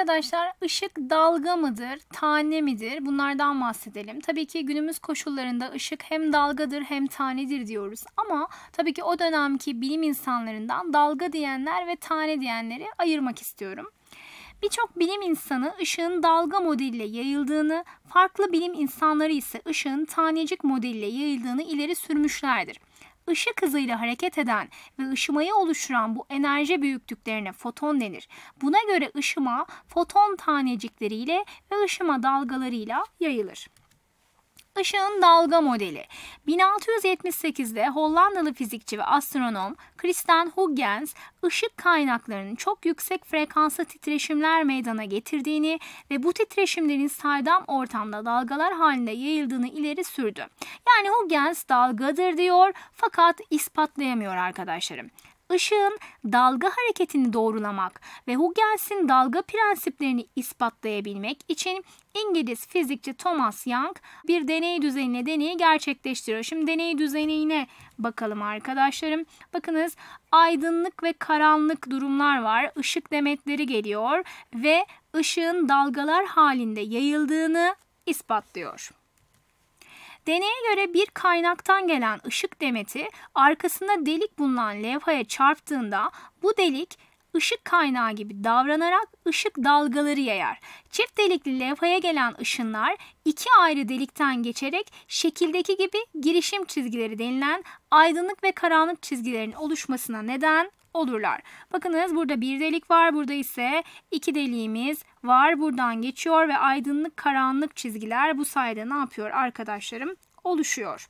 arkadaşlar ışık dalga mıdır, tane midir? Bunlardan bahsedelim. Tabii ki günümüz koşullarında ışık hem dalgadır hem tanedir diyoruz. Ama tabii ki o dönemki bilim insanlarından dalga diyenler ve tane diyenleri ayırmak istiyorum. Birçok bilim insanı ışığın dalga modeliyle yayıldığını, farklı bilim insanları ise ışığın tanecik modeliyle yayıldığını ileri sürmüşlerdir ışık hızıyla hareket eden ve ışımayı oluşturan bu enerji büyüklüklerine foton denir. Buna göre ışıma foton tanecikleriyle ve ışıma dalgalarıyla yayılır ışığın dalga modeli. 1678'de Hollandalı fizikçi ve astronom Christian Huygens ışık kaynaklarının çok yüksek frekanslı titreşimler meydana getirdiğini ve bu titreşimlerin saydam ortamda dalgalar halinde yayıldığını ileri sürdü. Yani Huygens dalgadır diyor fakat ispatlayamıyor arkadaşlarım. Işığın dalga hareketini doğrulamak ve Huygens'in dalga prensiplerini ispatlayabilmek için İngiliz fizikçi Thomas Young bir deney düzenine deneyi gerçekleştiriyor. Şimdi deney düzenine bakalım arkadaşlarım. Bakınız aydınlık ve karanlık durumlar var. Işık demetleri geliyor ve ışığın dalgalar halinde yayıldığını ispatlıyor. Deneye göre bir kaynaktan gelen ışık demeti arkasında delik bulunan levhaya çarptığında bu delik ışık kaynağı gibi davranarak ışık dalgaları yayar. Çift delikli levhaya gelen ışınlar iki ayrı delikten geçerek şekildeki gibi girişim çizgileri denilen aydınlık ve karanlık çizgilerin oluşmasına neden olurlar. Bakınız burada bir delik var. Burada ise iki deliğimiz var. Buradan geçiyor ve aydınlık karanlık çizgiler bu sayede ne yapıyor arkadaşlarım? Oluşuyor.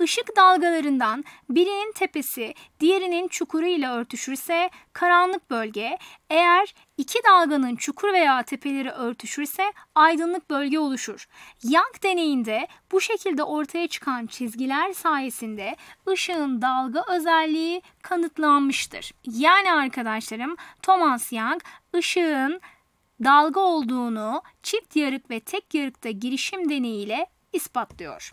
Işık dalgalarından birinin tepesi diğerinin çukuru ile örtüşürse karanlık bölge, eğer iki dalganın çukur veya tepeleri örtüşürse aydınlık bölge oluşur. Young deneyinde bu şekilde ortaya çıkan çizgiler sayesinde ışığın dalga özelliği kanıtlanmıştır. Yani arkadaşlarım Thomas Young ışığın dalga olduğunu çift yarık ve tek yarıkta girişim deneyiyle ispatlıyor.